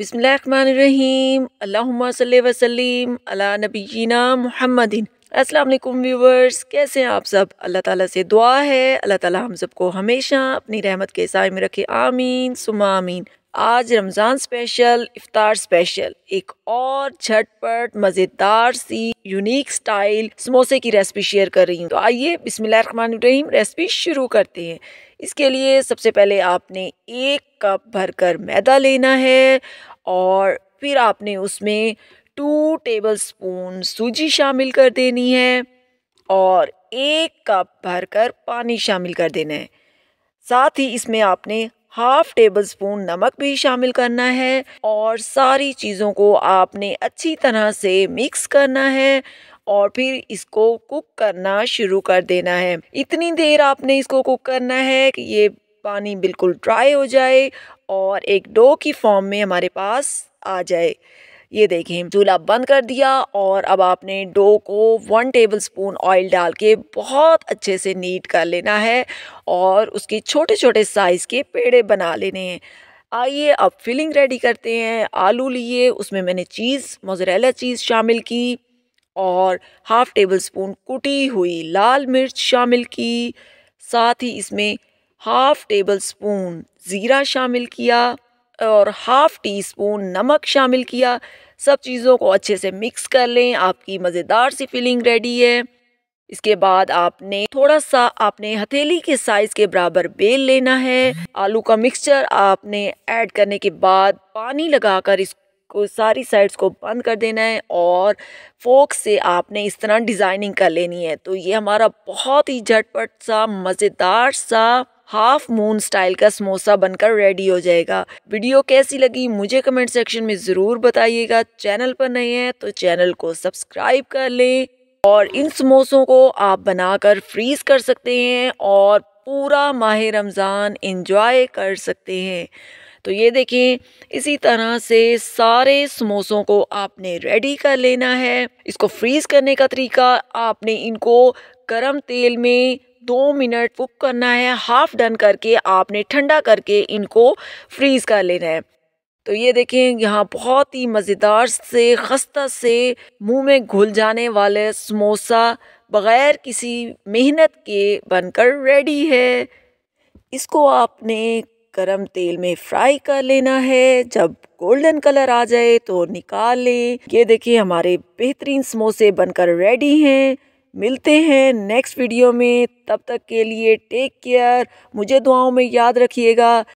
बिसमीम अल्लाम वसलीम अला नबीना महमदिन असलम व्यूवर्स कैसे हैं आप सब अल्लाह ताला से दुआ है अल्लाह ताला हम सबको हमेशा अपनी रहमत के साय में रखे आमीन सुमा आमीन आज रमज़ान स्पेशल इफ्तार स्पेशल एक और झटपट मज़ेदार सी यूनिक स्टाइल समोसे की रेसिपी शेयर कर रही हूँ तो आइए बिस्मिल्लाहिर्रहमानिर्रहीम रेसिपी शुरू करते हैं इसके लिए सबसे पहले आपने एक कप भरकर मैदा लेना है और फिर आपने उसमें टू टेबल स्पून सूजी शामिल कर देनी है और एक कप भरकर पानी शामिल कर देना है साथ ही इसमें आपने हाफ टेबल स्पून नमक भी शामिल करना है और सारी चीज़ों को आपने अच्छी तरह से मिक्स करना है और फिर इसको कुक करना शुरू कर देना है इतनी देर आपने इसको कुक करना है कि ये पानी बिल्कुल ड्राई हो जाए और एक डो की फॉर्म में हमारे पास आ जाए ये देखें चूल्हा बंद कर दिया और अब आपने डो को वन टेबल स्पून ऑयल डाल के बहुत अच्छे से नीट कर लेना है और उसके छोटे छोटे साइज़ के पेड़े बना लेने हैं आइए अब फिलिंग रेडी करते हैं आलू लिए उसमें मैंने चीज़ मोजरेला चीज़ शामिल की और हाफ़ टेबल स्पून कुटी हुई लाल मिर्च शामिल की साथ ही इसमें हाफ़ टेबल स्पून ज़ीरा शामिल किया और हाफ़ टी स्पून नमक शामिल किया सब चीज़ों को अच्छे से मिक्स कर लें आपकी मज़ेदार सी फीलिंग रेडी है इसके बाद आपने थोड़ा सा आपने हथेली के साइज़ के बराबर बेल लेना है आलू का मिक्सचर आपने ऐड करने के बाद पानी लगाकर इसको सारी साइड्स को बंद कर देना है और फोक से आपने इस तरह डिज़ाइनिंग कर लेनी है तो ये हमारा बहुत ही झटपट सा मज़ेदार सा हाफ मून स्टाइल का समोसा बनकर रेडी हो जाएगा वीडियो कैसी लगी मुझे कमेंट सेक्शन में ज़रूर बताइएगा चैनल पर नए हैं तो चैनल को सब्सक्राइब कर लें और इन समोसों को आप बनाकर फ्रीज कर सकते हैं और पूरा माह रमज़ान इन्जॉय कर सकते हैं तो ये देखें इसी तरह से सारे समोसों को आपने रेडी कर लेना है इसको फ्रीज़ करने का तरीका आपने इनको गर्म तेल में दो मिनट कुक करना है हाफ डन करके आपने ठंडा करके इनको फ्रीज़ कर लेना है तो ये देखें यहाँ बहुत ही मज़ेदार से खस्ता से मुंह में घुल जाने वाले समोसा बग़ैर किसी मेहनत के बनकर रेडी है इसको आपने गरम तेल में फ्राई कर लेना है जब गोल्डन कलर आ जाए तो निकाल लें ये देखिए हमारे बेहतरीन समोसे बनकर रेडी हैं मिलते हैं नेक्स्ट वीडियो में तब तक के लिए टेक केयर मुझे दुआओं में याद रखिएगा